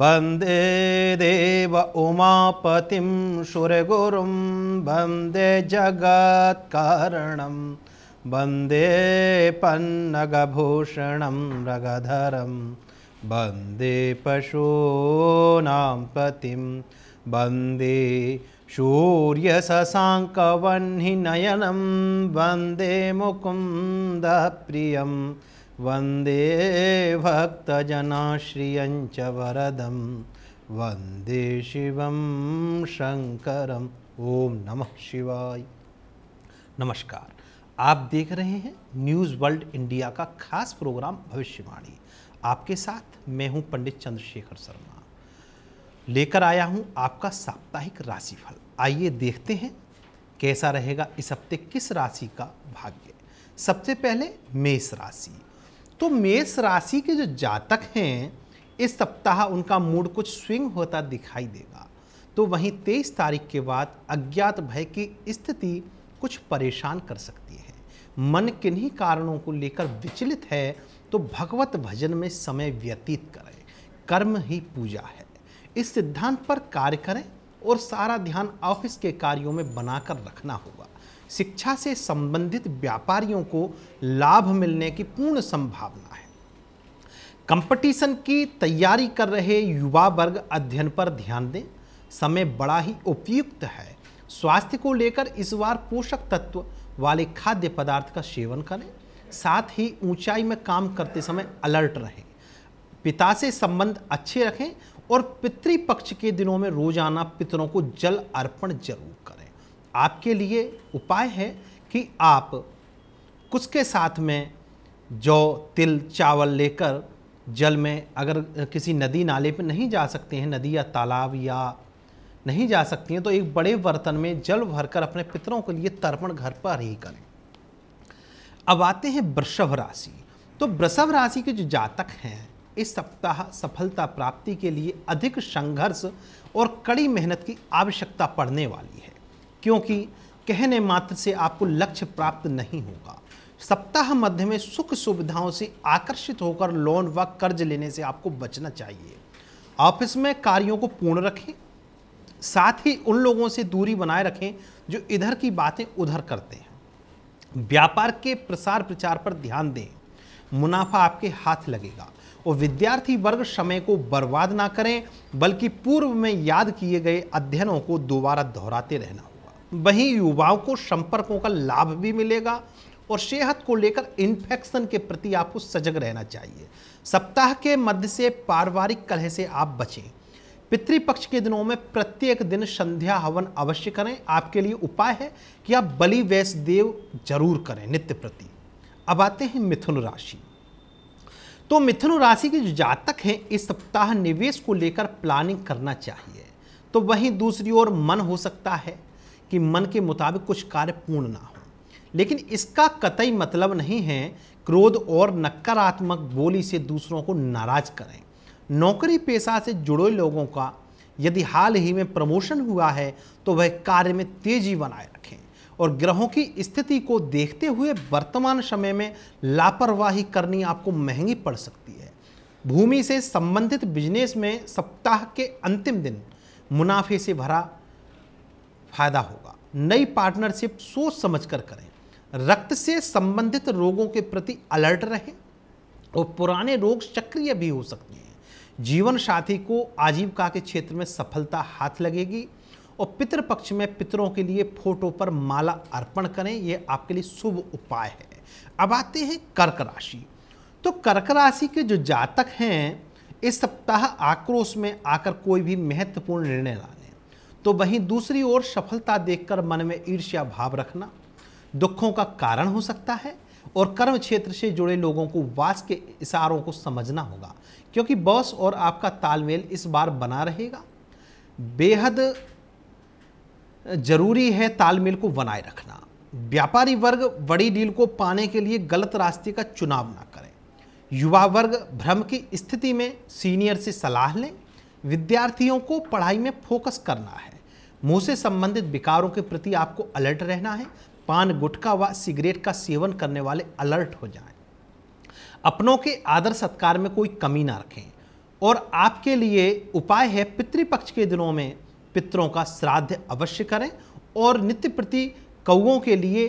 वन्दे देव उमापतिं सुरगुरुं वन्दे जगत्कारणं वन्दे पन्नगभूषणं रगधरं वन्दे पशूनां पतिं वन्दे शूर्यसशाङ्कवह्निनयनं वन्दे मुकुन्दप्रियम् वंदे भक्तजनाश्रिय च वंदे शिव शंकर ओम नमः शिवाय नमस्कार आप देख रहे हैं न्यूज़ वर्ल्ड इंडिया का खास प्रोग्राम भविष्यवाणी आपके साथ मैं हूं पंडित चंद्रशेखर शर्मा लेकर आया हूं आपका साप्ताहिक राशिफल आइए देखते हैं कैसा रहेगा इस हफ्ते किस राशि का भाग्य सबसे पहले मेष राशि तो मेष राशि के जो जातक हैं इस सप्ताह उनका मूड कुछ स्विंग होता दिखाई देगा तो वहीं तेईस तारीख के बाद अज्ञात भय की स्थिति कुछ परेशान कर सकती है मन किन्हीं कारणों को लेकर विचलित है तो भगवत भजन में समय व्यतीत करें कर्म ही पूजा है इस सिद्धांत पर कार्य करें और सारा ध्यान ऑफिस के कार्यों में बनाकर रखना होगा शिक्षा से संबंधित व्यापारियों को लाभ मिलने की पूर्ण संभावना है कंपटीशन की तैयारी कर रहे युवा वर्ग अध्ययन पर ध्यान दें समय बड़ा ही उपयुक्त है स्वास्थ्य को लेकर इस बार पोषक तत्व वाले खाद्य पदार्थ का सेवन करें साथ ही ऊंचाई में काम करते समय अलर्ट रहें पिता से संबंध अच्छे रखें और पितृपक्ष के दिनों में रोजाना पितरों को जल अर्पण जरूर करें आपके लिए उपाय है कि आप कुछ के साथ में जौ तिल चावल लेकर जल में अगर किसी नदी नाले पर नहीं जा सकते हैं नदी या तालाब या नहीं जा सकती हैं तो एक बड़े बर्तन में जल भरकर अपने पितरों के लिए तर्पण घर पर ही करें अब आते हैं वृषभ राशि तो वृषभ राशि के जो जातक हैं इस सप्ताह सफलता प्राप्ति के लिए अधिक संघर्ष और कड़ी मेहनत की आवश्यकता पड़ने वाली है क्योंकि कहने मात्र से आपको लक्ष्य प्राप्त नहीं होगा सप्ताह मध्य में सुख सुविधाओं से आकर्षित होकर लोन व कर्ज लेने से आपको बचना चाहिए ऑफिस में कार्यों को पूर्ण रखें साथ ही उन लोगों से दूरी बनाए रखें जो इधर की बातें उधर करते हैं व्यापार के प्रसार प्रचार पर ध्यान दें मुनाफा आपके हाथ लगेगा और विद्यार्थी वर्ग समय को बर्बाद ना करें बल्कि पूर्व में याद किए गए अध्ययनों को दोबारा दोहराते रहना वहीं युवाओं को संपर्कों का लाभ भी मिलेगा और सेहत को लेकर इन्फेक्शन के प्रति आपको सजग रहना चाहिए सप्ताह के मध्य से पारिवारिक कलह से आप बचें पितृपक्ष के दिनों में प्रत्येक दिन संध्या हवन अवश्य करें आपके लिए उपाय है कि आप बलि वैश्य देव जरूर करें नित्य प्रति अब आते हैं मिथुन राशि तो मिथुन राशि के जो जातक हैं इस सप्ताह निवेश को लेकर प्लानिंग करना चाहिए तो वहीं दूसरी ओर मन हो सकता है कि मन के मुताबिक कुछ कार्य पूर्ण ना हो लेकिन इसका कतई मतलब नहीं है क्रोध और नकारात्मक बोली से दूसरों को नाराज करें नौकरी पेशा से जुड़े लोगों का यदि हाल ही में प्रमोशन हुआ है तो वह कार्य में तेजी बनाए रखें और ग्रहों की स्थिति को देखते हुए वर्तमान समय में लापरवाही करनी आपको महंगी पड़ सकती है भूमि से संबंधित बिजनेस में सप्ताह के अंतिम दिन मुनाफे से भरा फायदा होगा नई पार्टनरशिप सोच समझकर करें रक्त से संबंधित रोगों के प्रति अलर्ट रहें और पुराने रोग सक्रिय भी हो सकते हैं जीवन साथी को आजीविका के क्षेत्र में सफलता हाथ लगेगी और पितृपक्ष पक्ष में पितरों के लिए फोटो पर माला अर्पण करें यह आपके लिए शुभ उपाय है अब आते हैं कर्क राशि तो कर्क राशि के जो जातक हैं इस सप्ताह आक्रोश में आकर कोई भी महत्वपूर्ण निर्णय ला तो वहीं दूसरी ओर सफलता देखकर मन में ईर्ष्या भाव रखना दुखों का कारण हो सकता है और कर्म क्षेत्र से जुड़े लोगों को वास के इशारों को समझना होगा क्योंकि बॉस और आपका तालमेल इस बार बना रहेगा बेहद जरूरी है तालमेल को बनाए रखना व्यापारी वर्ग बड़ी डील को पाने के लिए गलत रास्ते का चुनाव ना करें युवा वर्ग भ्रम की स्थिति में सीनियर से सलाह लें विद्यार्थियों को पढ़ाई में फोकस करना है मुंह से संबंधित विकारों के प्रति आपको अलर्ट रहना है पान गुटखा व सिगरेट का सेवन करने वाले अलर्ट हो जाएं। अपनों के आदर सत्कार में कोई कमी ना रखें और आपके लिए उपाय है पितृपक्ष के दिनों में पितरों का श्राद्ध अवश्य करें और नित्य प्रति कौओं के लिए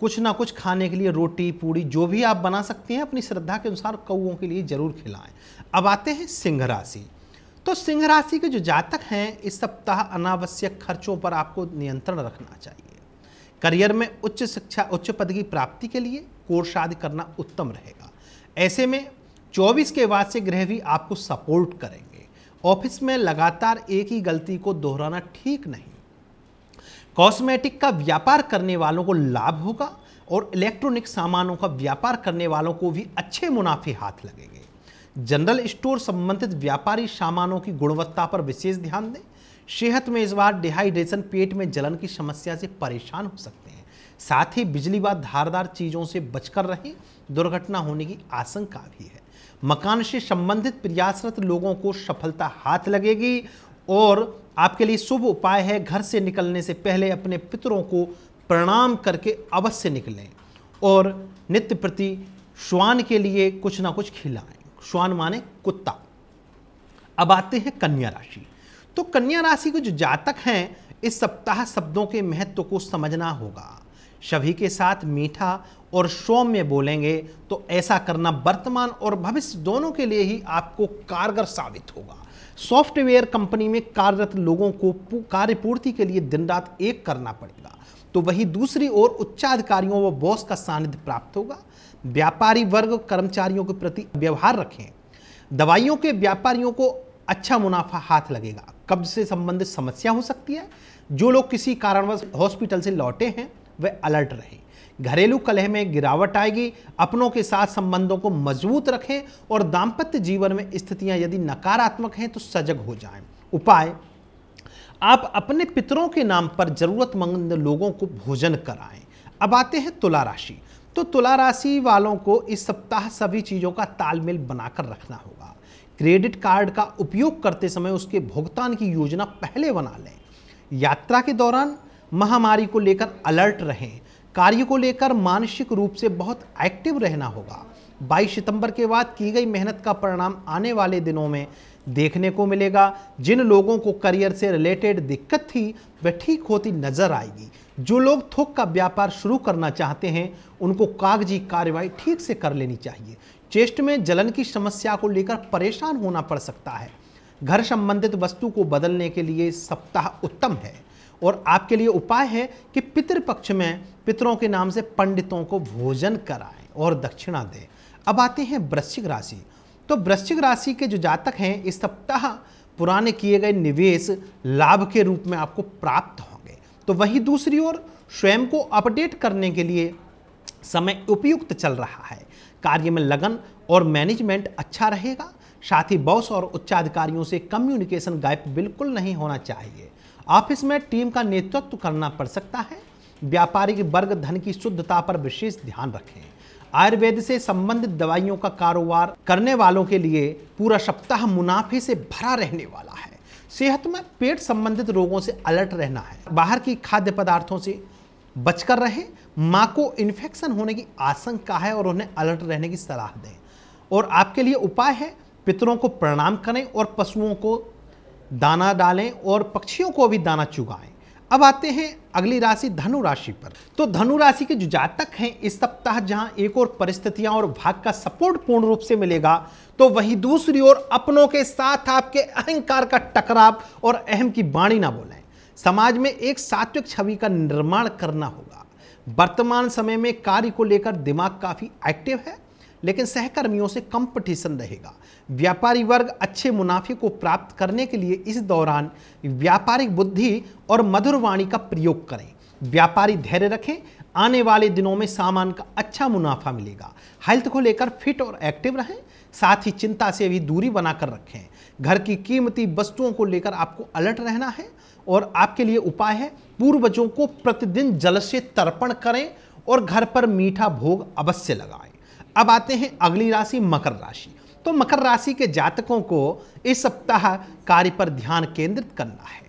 कुछ ना कुछ खाने के लिए रोटी पूड़ी जो भी आप बना सकते हैं अपनी श्रद्धा के अनुसार कौओं के लिए जरूर खिलाएं अब आते हैं सिंह राशि तो सिंह राशि के जो जातक हैं इस सप्ताह अनावश्यक खर्चों पर आपको नियंत्रण रखना चाहिए करियर में उच्च शिक्षा उच्च पद की प्राप्ति के लिए कोर्स आदि करना उत्तम रहेगा ऐसे में 24 के बाद से गृह भी आपको सपोर्ट करेंगे ऑफिस में लगातार एक ही गलती को दोहराना ठीक नहीं कॉस्मेटिक का व्यापार करने वालों को लाभ होगा और इलेक्ट्रॉनिक सामानों का व्यापार करने वालों को भी अच्छे मुनाफे हाथ लगेंगे जनरल स्टोर संबंधित व्यापारी सामानों की गुणवत्ता पर विशेष ध्यान दें सेहत में इस बार डिहाइड्रेशन पेट में जलन की समस्या से परेशान हो सकते हैं साथ ही बिजली व धारदार चीज़ों से बचकर रहें दुर्घटना होने की आशंका भी है मकान से संबंधित प्रयासरत लोगों को सफलता हाथ लगेगी और आपके लिए शुभ उपाय है घर से निकलने से पहले अपने पितरों को प्रणाम करके अवश्य निकलें और नित्य प्रति श्वान के लिए कुछ ना कुछ खिलाएं श्वान माने कुत्ता अब आते हैं कन्या राशि तो कन्या राशि के जो जातक हैं इस सप्ताह शब्दों के महत्व को समझना होगा सभी के साथ मीठा और सौम्य बोलेंगे तो ऐसा करना वर्तमान और भविष्य दोनों के लिए ही आपको कारगर साबित होगा सॉफ्टवेयर कंपनी में कार्यरत लोगों को कार्यपूर्ति के लिए दिन रात एक करना पड़ेगा तो वही दूसरी ओर उच्चाधिकारियों व बॉस का सानिध्य प्राप्त होगा व्यापारी वर्ग कर्मचारियों के प्रति व्यवहार रखें दवाइयों के व्यापारियों को अच्छा मुनाफा हाथ लगेगा कब्ज से संबंधित समस्या हो सकती है जो लोग किसी कारणवश हॉस्पिटल से लौटे हैं वे अलर्ट रहें घरेलू कलह में गिरावट आएगी अपनों के साथ संबंधों को मजबूत रखें और दाम्पत्य जीवन में स्थितियां यदि नकारात्मक हैं तो सजग हो जाएं। उपाय आप अपने पितरों के नाम पर जरूरतमंद लोगों को भोजन कराएं अब आते हैं तुला राशि तो तुला राशि वालों को इस सप्ताह सभी चीज़ों का तालमेल बनाकर रखना होगा क्रेडिट कार्ड का उपयोग करते समय उसके भुगतान की योजना पहले बना लें यात्रा के दौरान महामारी को लेकर अलर्ट रहें कार्य को लेकर मानसिक रूप से बहुत एक्टिव रहना होगा 22 सितंबर के बाद की गई मेहनत का परिणाम आने वाले दिनों में देखने को मिलेगा जिन लोगों को करियर से रिलेटेड दिक्कत थी वह ठीक होती नजर आएगी जो लोग थोक का व्यापार शुरू करना चाहते हैं उनको कागजी कार्रवाई ठीक से कर लेनी चाहिए चेस्ट में जलन की समस्या को लेकर परेशान होना पड़ सकता है घर संबंधित वस्तु को बदलने के लिए सप्ताह उत्तम है और आपके लिए उपाय है कि पितृपक्ष में पितरों के नाम से पंडितों को भोजन कराएं और दक्षिणा दें अब आते हैं वृश्चिक राशि तो वृश्चिक राशि के जो जातक हैं इस सप्ताह पुराने किए गए निवेश लाभ के रूप में आपको प्राप्त तो वही दूसरी ओर स्वयं को अपडेट करने के लिए समय उपयुक्त चल रहा है कार्य में लगन और मैनेजमेंट अच्छा रहेगा साथ ही बॉस और उच्चाधिकारियों से कम्युनिकेशन गैप बिल्कुल नहीं होना चाहिए ऑफिस में टीम का नेतृत्व करना पड़ सकता है व्यापारिक वर्ग धन की शुद्धता पर विशेष ध्यान रखें आयुर्वेद से संबंधित दवाइयों का कारोबार करने वालों के लिए पूरा सप्ताह मुनाफे से भरा रहने वाला सेहत में पेट संबंधित रोगों से अलर्ट रहना है बाहर की खाद्य पदार्थों से बचकर रहें माँ को इन्फेक्शन होने की आशंका है और उन्हें अलर्ट रहने की सलाह दें और आपके लिए उपाय है पितरों को प्रणाम करें और पशुओं को दाना डालें और पक्षियों को भी दाना चुगाएं अब आते हैं अगली राशि धनु राशि पर तो धनु राशि के जो जातक हैं इस सप्ताह जहां एक और परिस्थितियां और भाग का सपोर्ट पूर्ण रूप से मिलेगा तो वहीं दूसरी ओर अपनों के साथ आपके अहंकार का टकराव और अहम की बाणी ना बोलें समाज में एक सात्विक छवि का निर्माण करना होगा वर्तमान समय में कार्य को लेकर दिमाग काफी एक्टिव है लेकिन सहकर्मियों से कंपटीशन रहेगा व्यापारी वर्ग अच्छे मुनाफे को प्राप्त करने के लिए इस दौरान व्यापारिक बुद्धि और मधुर वाणी का प्रयोग करें व्यापारी धैर्य रखें आने वाले दिनों में सामान का अच्छा मुनाफा मिलेगा हेल्थ को लेकर फिट और एक्टिव रहें साथ ही चिंता से भी दूरी बनाकर रखें घर की कीमती वस्तुओं को लेकर आपको अलर्ट रहना है और आपके लिए उपाय है पूर्वजों को प्रतिदिन जल से तर्पण करें और घर पर मीठा भोग अवश्य लगाएं अब आते हैं अगली राशि मकर राशि तो मकर राशि के जातकों को इस सप्ताह कार्य पर ध्यान केंद्रित करना है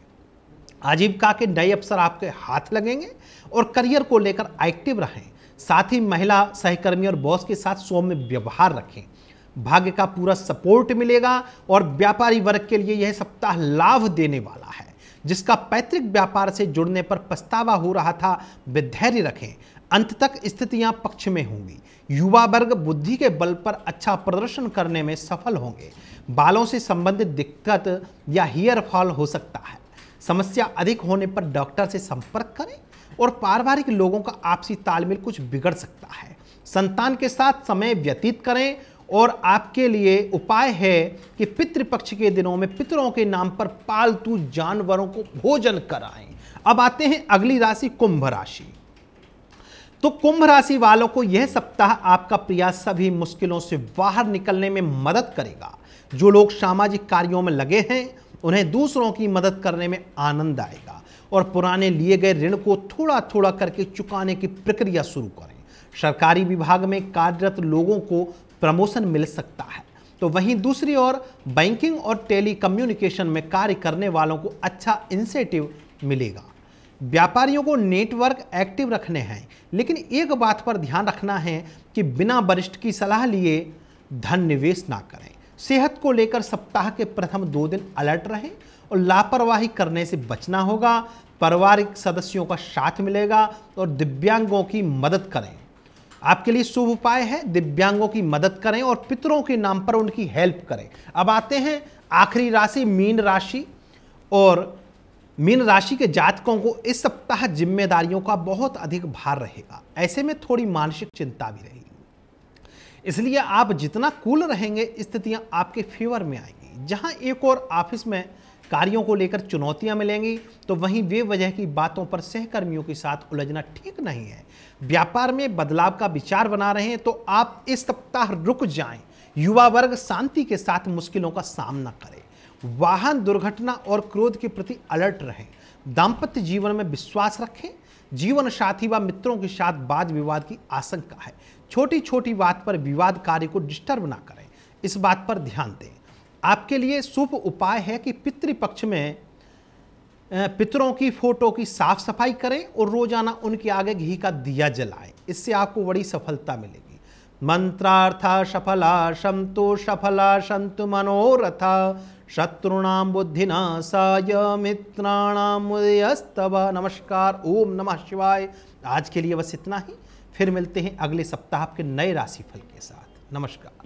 आजीविका के नए अवसर आपके हाथ लगेंगे और करियर को लेकर एक्टिव रहें साथ ही महिला सहकर्मी और बॉस के साथ सौम्य व्यवहार रखें भाग्य का पूरा सपोर्ट मिलेगा और व्यापारी वर्ग के लिए यह सप्ताह लाभ देने वाला है जिसका पैतृक व्यापार से जुड़ने पर पछतावा हो रहा था वे धैर्य रखें अंत तक स्थितियां पक्ष में होंगी युवा वर्ग बुद्धि के बल पर अच्छा प्रदर्शन करने में सफल होंगे बालों से संबंधित दिक्कत या हेयर फॉल हो सकता है समस्या अधिक होने पर डॉक्टर से संपर्क करें और पारिवारिक लोगों का आपसी तालमेल कुछ बिगड़ सकता है संतान के साथ समय व्यतीत करें और आपके लिए उपाय है कि पितृपक्ष के दिनों में पितरों के नाम पर पालतू जानवरों को भोजन कराएं अब आते हैं अगली राशि कुंभ राशि तो कुंभ राशि वालों को यह सप्ताह आपका प्रयास सभी मुश्किलों से बाहर निकलने में मदद करेगा जो लोग सामाजिक कार्यों में लगे हैं उन्हें दूसरों की मदद करने में आनंद आएगा और पुराने लिए गए ऋण को थोड़ा थोड़ा करके चुकाने की प्रक्रिया शुरू करें सरकारी विभाग में कार्यरत लोगों को प्रमोशन मिल सकता है तो वहीं दूसरी ओर बैंकिंग और टेलीकम्युनिकेशन में कार्य करने वालों को अच्छा इंसेटिव मिलेगा व्यापारियों को नेटवर्क एक्टिव रखने हैं लेकिन एक बात पर ध्यान रखना है कि बिना वरिष्ठ की सलाह लिए धन निवेश ना करें सेहत को लेकर सप्ताह के प्रथम दो दिन अलर्ट रहें और लापरवाही करने से बचना होगा पारिवारिक सदस्यों का साथ मिलेगा और दिव्यांगों की मदद करें आपके लिए शुभ उपाय है दिव्यांगों की मदद करें और पितरों के नाम पर उनकी हेल्प करें अब आते हैं आखिरी राशि मीन राशि और मीन राशि के जातकों को इस सप्ताह जिम्मेदारियों का बहुत अधिक भार रहेगा ऐसे में थोड़ी मानसिक चिंता भी रहेगी इसलिए आप जितना कूल रहेंगे स्थितियां आपके फेवर में आएंगी जहां एक और ऑफिस में कार्यों को लेकर चुनौतियां मिलेंगी तो वहीं वे वजह की बातों पर सहकर्मियों के साथ उलझना ठीक नहीं है व्यापार में बदलाव का विचार बना रहे हैं तो आप इस सप्ताह रुक जाएं युवा वर्ग शांति के साथ मुश्किलों का सामना करें वाहन दुर्घटना और क्रोध के प्रति अलर्ट रहें दाम्पत्य जीवन में विश्वास रखें जीवन साथी व मित्रों के साथ वाद विवाद की आशंका है छोटी छोटी बात पर विवाद कार्य को डिस्टर्ब ना करें इस बात पर ध्यान दें आपके लिए शुभ उपाय है कि पितृपक्ष में पितरों की फोटो की साफ सफाई करें और रोजाना उनके आगे घी का दिया जलाएं इससे आपको बड़ी सफलता मिलेगी मंत्रार्था सफला संतो सफला संतु मनोरथा शत्रुणाम बुद्धिनाशाय मित्राणाम नमस्कार ओम नमः शिवाय आज के लिए बस इतना ही फिर मिलते हैं अगले सप्ताह आपके नए राशिफल के साथ नमस्कार